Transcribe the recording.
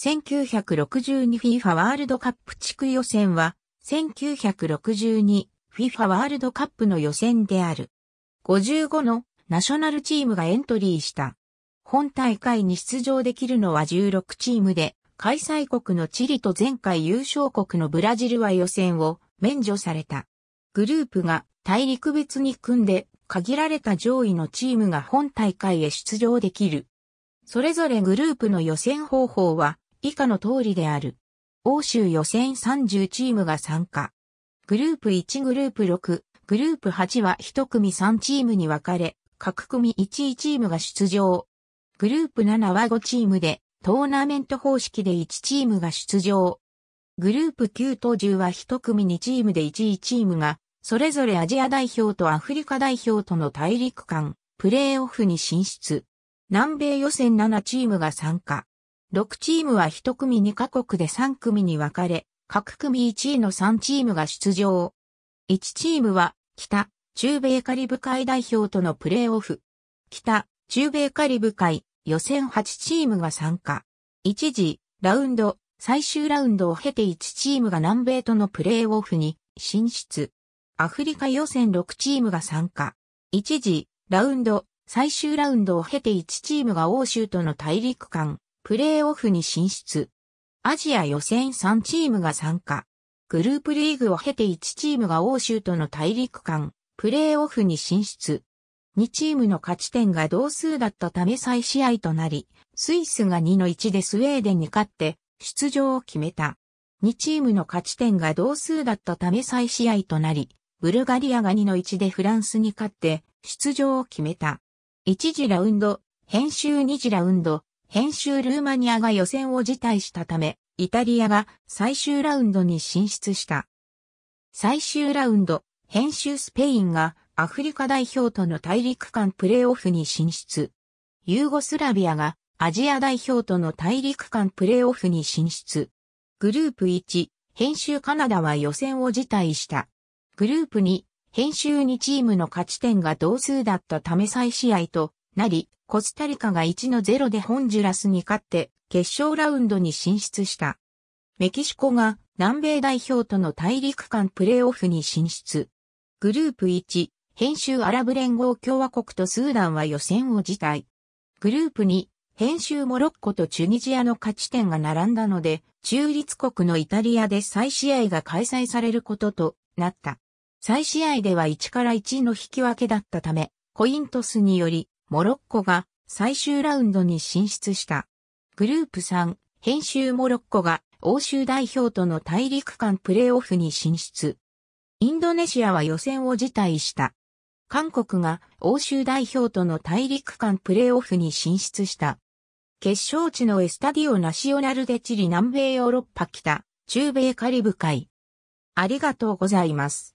1962FIFA ワールドカップ地区予選は、1962FIFA ワールドカップの予選である。55のナショナルチームがエントリーした。本大会に出場できるのは16チームで、開催国のチリと前回優勝国のブラジルは予選を免除された。グループが大陸別に組んで、限られた上位のチームが本大会へ出場できる。それぞれグループの予選方法は以下の通りである。欧州予選30チームが参加。グループ1グループ6、グループ8は1組3チームに分かれ、各組1位チームが出場。グループ7は5チームで、トーナメント方式で1チームが出場。グループ9と10は1組2チームで1位チームが、それぞれアジア代表とアフリカ代表との大陸間、プレーオフに進出。南米予選7チームが参加。6チームは1組2カ国で3組に分かれ、各組1位の3チームが出場。1チームは、北、中米カリブ海代表とのプレーオフ。北、中米カリブ海、予選8チームが参加。一時、ラウンド、最終ラウンドを経て1チームが南米とのプレーオフに進出。アフリカ予選6チームが参加。一時、ラウンド、最終ラウンドを経て1チームが欧州との大陸間、プレーオフに進出。アジア予選3チームが参加。グループリーグを経て1チームが欧州との大陸間、プレーオフに進出。2チームの勝ち点が同数だったため再試合となり、スイスが2の1でスウェーデンに勝って出場を決めた。2チームの勝ち点が同数だったため再試合となり、ブルガリアが2の1でフランスに勝って出場を決めた。1次ラウンド、編集2次ラウンド、編集ルーマニアが予選を辞退したため、イタリアが最終ラウンドに進出した。最終ラウンド、編集スペインがアフリカ代表との大陸間プレーオフに進出。ユーゴスラビアがアジア代表との大陸間プレーオフに進出。グループ1、編集カナダは予選を辞退した。グループ2、編集2チームの勝ち点が同数だったため再試合となり、コスタリカが1の0でホンジュラスに勝って決勝ラウンドに進出した。メキシコが南米代表との大陸間プレーオフに進出。グループ1、編集アラブ連合共和国とスーダンは予選を辞退。グループ2、編集モロッコとチュニジアの勝ち点が並んだので、中立国のイタリアで再試合が開催されることとなった。再試合では1から1の引き分けだったため、コイントスによりモロッコが最終ラウンドに進出した。グループ3、編集モロッコが欧州代表との大陸間プレーオフに進出。インドネシアは予選を辞退した。韓国が欧州代表との大陸間プレーオフに進出した。決勝地のエスタディオナシオナルでチリ南米ヨーロッパ北、中米カリブ海。ありがとうございます。